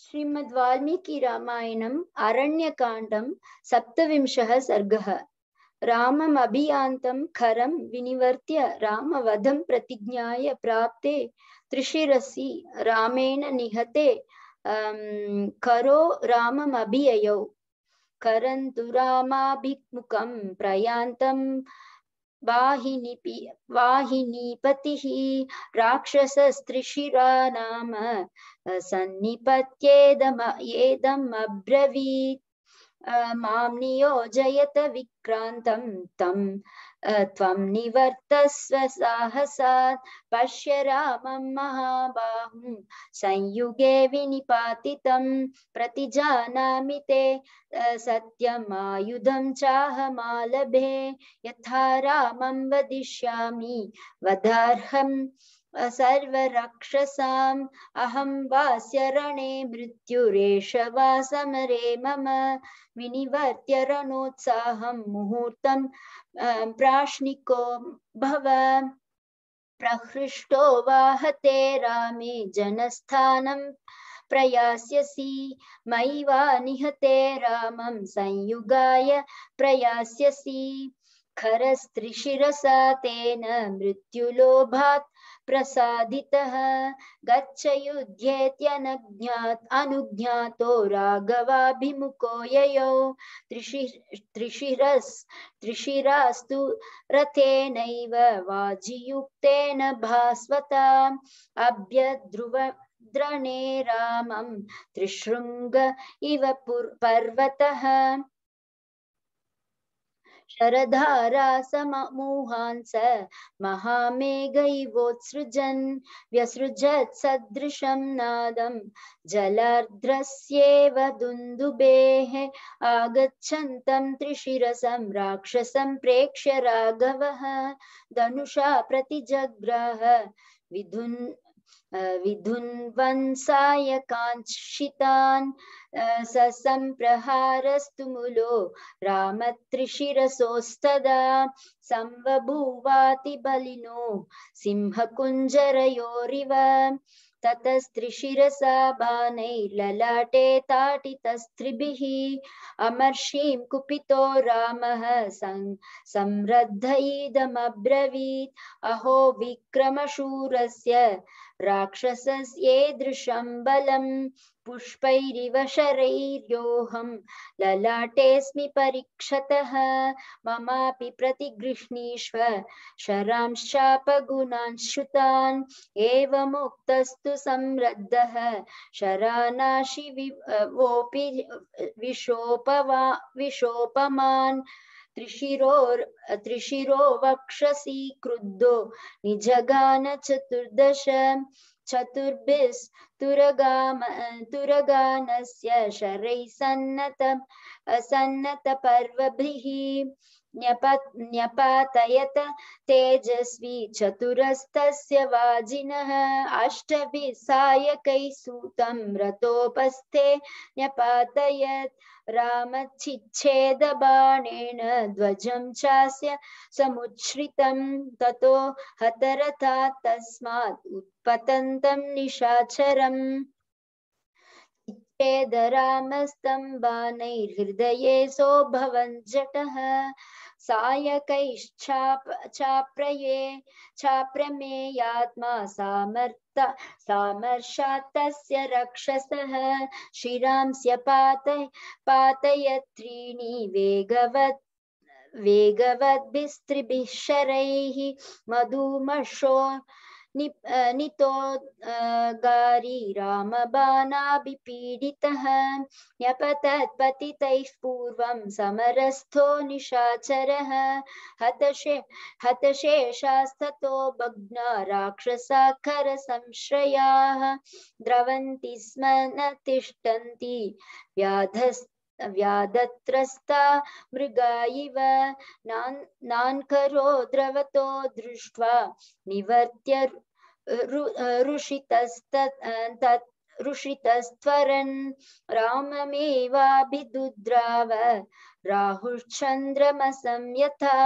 श्रीमद् वाल्मीकि रामायणम् अरण्यकाण्डं सप्तविंशः सर्गः रामम् अभियान्तं खरं विनिवर्त्य रामवधं प्रतिज्ञाय प्राप्ते त्रिशिरसि रामेण निहते करो राममभिययौ करन्तु रामाभिमुखं प्रयान्तं वाहिनीपति वाहिनीपतिः राक्षसस्त्रिशिरा नाम सन्निपत्येदम एदमब्रवीत् मोजयत विक्रांत तम तम त्वं निवर्तस्व साहसा पश्य राम महाबाहुं संयुगे विपाति प्रतिजानामि ते सत्यमायुधं चाहमालभे यथा रामं वदिष्यामि वदार्हं सर्वरक्षसाम् अहं वास्यरणे मृत्युरेष वा समरे मम विनिवर्त्य रणोत्साहं मुहूर्तं अं, प्राश्निको भव प्रहृष्टो वाहते रामे जनस्थानं प्रयास्यसि मयि वा निहते रामं संयुगाय प्रयास्यसि खरस्त्रिशिरसा तेन मृत्युलोभात् प्रसादितः गच्छयुध्येत्यनज्ञात् अनुज्ञातो राघवाभिमुखो ययो त्रिशिरस् त्रिशिरास्तु रथेनैव वाजियुक्तेन भास्वता अभ्यध्रुव द्रणे रामं त्रिशृङ्ग इव पर्वतः शरधारा सूहांस महामेघैवोत्सृजन् व्यसृजत सदृश नादम जलार्द्रस्येव दुंदुबे आगच्छन्तं त्रिशिसम राक्षसं प्रेक्ष्य राघव धनुषा प्रतिजग्रह विधुन विधुन्वंसायकांक्षितान् ससम्प्रहारस्तु मुलो रामत्रिशिरसोस्तदा संवभूवाति बलिनो सिंहकुञ्जरयोरिव ततस्त्रिशिरसा बाणैर्ललाटे ताटितस्त्रिभिः अमर्षीं कुपितो रामः संरद्धयिदमब्रवीत् अहो विक्रमशूरस्य राक्षसस्येदृशं बलं पुष्पैरिव शरैर्योऽहं ललाटेऽस्मि परीक्षतः ममापि प्रतिगृह्णीष्व शरांश्चापगुणांश्रुतान् एवमुक्तस्तु संरद्धः शरानाशि वि विशोपवा विशोपमान् त्रिशिरो त्रिशिरो वक्षसि क्रुद्धो निजगान चतुर्दश चतुर्भिस्तुरगाम तुरगानस्य शरैः सन्नतम् असन्नतपर्वभिः न्यपत् न्यपातयत तेजस्वी चतुरस्तस्य वाजिनः अष्टविसायकैः सूतं रतोपस्थे न्यपातयत् रामच्छिच्छेदबाणेन ध्वजं चास्य समुच्छ्रितं ततो हतरथा तस्मात् उत्पतन् निशान्तं निशाचरम् ेदरामस्तम्बानैर्हृदये सोभवञ्जटः सायकैश्चाप चाप्रये चाप्रमेयात्मा सामर्थ सामर्शात्तस्य रक्षसः श्रीरांस्य पातयत्रीणि वेगवत् वेगवद्भिस्त्रिभिः शरैः मधुमशो नि, नितो गारी न्यपत पति पूर्व समरस्थो निशाचर हतशे हतशेषास्ततो भग्ना संश्रया द्रवंती स्म न तिष्ठन्ति व्याधस्त व्याधत्रस्ता मृगा इव नान्करो द्रवतो दृष्ट्वा निवर्त्य रुषितस्तत् ऋषितस्त्वरन् राममेवाभिदुद्राव राहुश्चन्द्रमसं यथा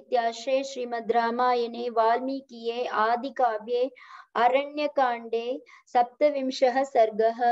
इत्याशय श्रीमद् रामायणे वाल्मीकिये आदिकाव्ये अरण्यकाण्डे सप्तविंशः सर्गः